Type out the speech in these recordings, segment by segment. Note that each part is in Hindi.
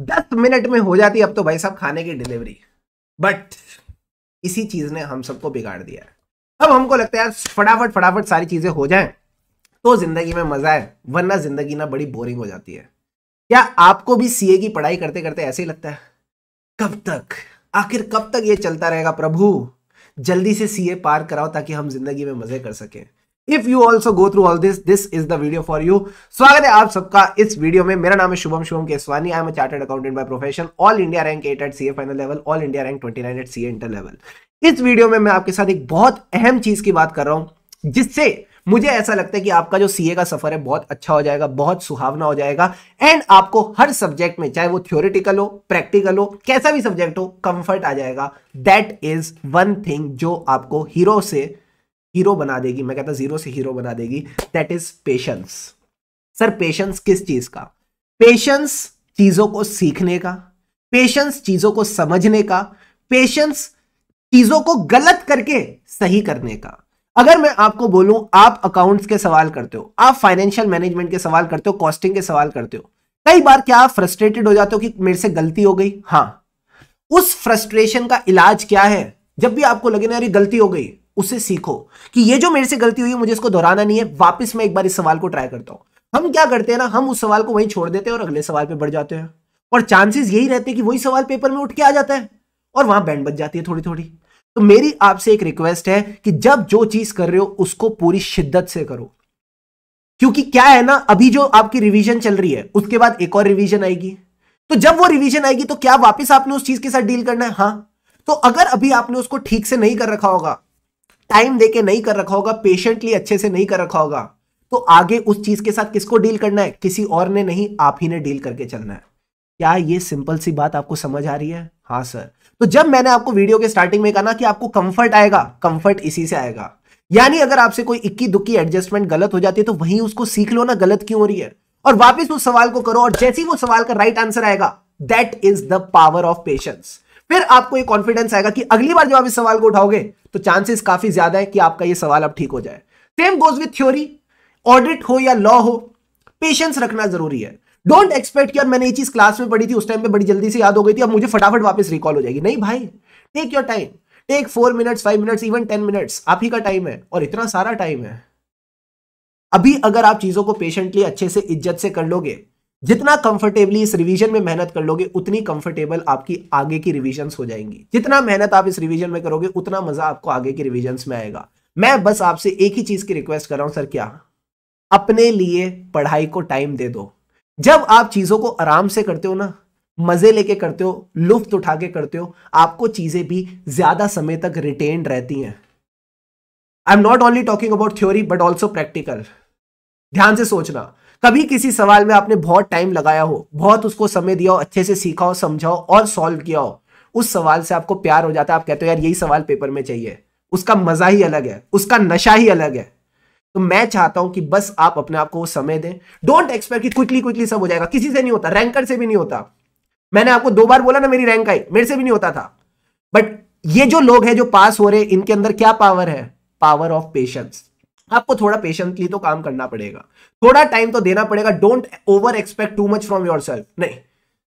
दस मिनट में हो जाती अब तो भाई साहब खाने की डिलीवरी बट इसी चीज ने हम सबको बिगाड़ दिया है अब हमको लगता है यार फटाफट फटाफट सारी चीजें हो जाएं तो जिंदगी में मजा है वरना जिंदगी ना बड़ी बोरिंग हो जाती है क्या आपको भी सीए की पढ़ाई करते करते ऐसे ही लगता है कब तक आखिर कब तक ये चलता रहेगा प्रभु जल्दी से सीए पार कराओ ताकि हम जिंदगी में मजे कर सकें if you also go through all this this is the video for you स्वागत है आप सबका इस वीडियो में मेरा नाम है Shubham Shubham Keswani I am chartered accountant by profession all India rank eight at C final level all India rank twenty nine at C inter level इस वीडियो में मैं आपके साथ एक बहुत अहम चीज की बात कर रहा हूं जिससे मुझे ऐसा लगता है कि आपका जो सीए का सफर है बहुत अच्छा हो जाएगा बहुत सुहावना हो जाएगा एंड आपको हर सब्जेक्ट में चाहे वो थ्योरेटिकल हो प्रैक्टिकल हो कैसा भी सब्जेक्ट हो कंफर्ट आ जाएगा दैट इज वन थिंग जो आपको हीरो से हीरो बना देगी मैं कहता जीरो से हीरो बना देगी that is patience sir patience किस चीज का पेशेंस चीजों को सीखने का पेशेंस चीजों को समझने का पेशेंस चीजों को गलत करके सही करने का अगर मैं आपको बोलूं आप अकाउंट्स के सवाल करते हो आप फाइनेंशियल मैनेजमेंट के सवाल करते हो कॉस्टिंग के सवाल करते हो कई बार क्या आप फ्रस्ट्रेटेड हो जाते हो कि मेरे से गलती हो गई हाँ उस फ्रस्ट्रेशन का इलाज क्या है जब भी आपको लगे ना अरे गलती हो गई उसे सीखो कि ये जो मेरे से गलती हुई है मुझे इसको दोहराना नहीं है वापस मैं एक बार इस सवाल को ट्राई करता हूं हम क्या करते हैं ना हम उस सवाल को वहीं छोड़ देते हैं और अगले सवाल पे बढ़ जाते हैं और चांसेस यही रहते हैं कि वही सवाल पेपर में उठ के आ जाता है और वहां बैंड बच जाती है थोड़ी थोड़ी तो मेरी आपसे एक रिक्वेस्ट है कि जब जो चीज कर रहे हो उसको पूरी शिद्दत से करो क्योंकि क्या है ना अभी जो आपकी रिवीजन चल रही है उसके बाद एक और रिवीजन आएगी तो जब वो रिवीजन आएगी तो क्या वापस आपने उस चीज के साथ डील करना है हाँ तो अगर अभी आपने उसको ठीक से नहीं कर रखा होगा टाइम देके नहीं कर रखा होगा पेशेंटली अच्छे से नहीं कर रखा होगा तो आगे उस चीज के साथ किसको डील करना है किसी और ने नहीं आप ही ने डील करके चलना है क्या ये सिंपल सी बात आपको समझ आ रही है हाँ सर तो जब मैंने आपको वीडियो के स्टार्टिंग में कहा ना कि आपको कंफर्ट आएगा कंफर्ट इसी से आएगा यानी अगर आपसे कोई इक्की दुक्की एडजस्टमेंट गलत हो जाती है तो वहीं उसको सीख लो ना गलत क्यों हो रही है और वापस उस सवाल को करो और जैसे ही वो सवाल का राइट आंसर आएगा that is the power of patience फिर आपको ये कॉन्फिडेंस आएगा कि अगली बार जब आप इस सवाल को उठाओगे तो चांसेस काफी ज्यादा है कि आपका ये सवाल अब ठीक हो जाए same goes with theory audit हो या लॉ हो पेशेंस रखना जरूरी है डोंट एक्सपेक्ट कि यार मैंने ये चीज क्लास में पढ़ी थी उस टाइम पे बड़ी जल्दी से याद हो गई थी अब मुझे फटाफट वापस रिकॉल हो जाएगी नहीं भाई take your time take four minutes five minutes even ten minutes आप ही का टाइम है और इतना सारा टाइम है अभी अगर आप चीजों को पेशेंटली अच्छे से इज्जत से कर लोगे जितना कंफर्टेबली इस रिवीजन में मेहनत कर लोगे उतनी कंफर्टेबल आपकी आगे की रिवीजन हो जाएंगी जितना मेहनत आप इस रिवीजन में करोगे उतना मजा आपको आगे की रिविजन में आएगा मैं बस आपसे एक ही चीज की रिक्वेस्ट कर रहा हूं सर क्या अपने लिए पढ़ाई को टाइम दे दो जब आप चीजों को आराम से करते हो ना मजे लेके करते हो लुफ्त उठा के करते हो आपको चीजें भी ज्यादा समय तक रिटेन रहती हैं I am not only talking about theory but also practical ध्यान से सोचना कभी किसी सवाल में आपने बहुत टाइम लगाया हो बहुत उसको समय दिया हो अच्छे से सीखा हो समझाओ और सॉल्व किया हो उस सवाल से आपको प्यार हो जाता है आप कहते हो यार यही सवाल पेपर में चाहिए उसका मजा ही अलग है उसका नशा ही अलग है तो मैं चाहता हूं कि बस आप अपने आप को वो समय दें डोंट एक्सपेक्ट कि क्विकली क्विकली सब हो जाएगा किसी से नहीं होता रैंकर से भी नहीं होता मैंने आपको दो बार बोला ना मेरी रैंक आई मेरे से भी नहीं होता था बट ये जो लोग हैं जो पास हो रहे इनके अंदर क्या पावर है पावर ऑफ पेशेंस आपको थोड़ा पेशेंटली तो काम करना पड़ेगा थोड़ा टाइम तो देना पड़ेगा don't over expect too much from yourself नहीं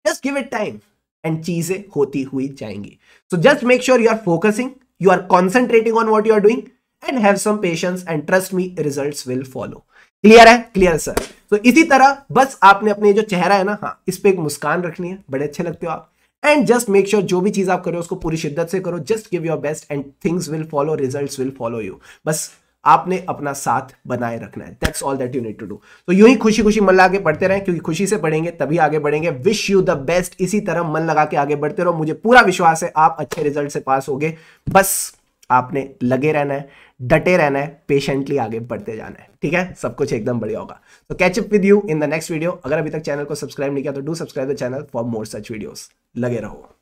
just give it time and चीजें होती हुई जाएंगी so just make sure you are focusing you are concentrating on what you are doing and have some patience and trust me result will follow clear है क्लियर सर तो इसी तरह बस आपने अपने जो चेहरा है ना हाँ इस पर एक मुस्कान रखनी है बड़े अच्छे लगते हो आप एंड जस्ट मेक श्योर जो भी चीज आप करो उसको पूरी शिद्दत से करो just give your best and things will follow results will follow you बस आपने अपना साथ बनाए रखना है that's all that you need to do तो यूं ही खुशी खुशी मन लगा के पढ़ते रहें क्योंकि खुशी से पढ़ेंगे तभी आगे बढ़ेंगे विश यू द बेस्ट इसी तरह मन लगा के आगे बढ़ते रहो मुझे पूरा विश्वास है आप अच्छे रिजल्ट से पास होगे बस आपने लगे रहना है डटे रहना है पेशेंटली आगे बढ़ते जाना है ठीक है सब कुछ एकदम बढ़िया होगा तो catch up with you in the next video अगर अभी तक चैनल को सब्सक्राइब नहीं किया तो do subscribe the channel for more such videos लगे रहो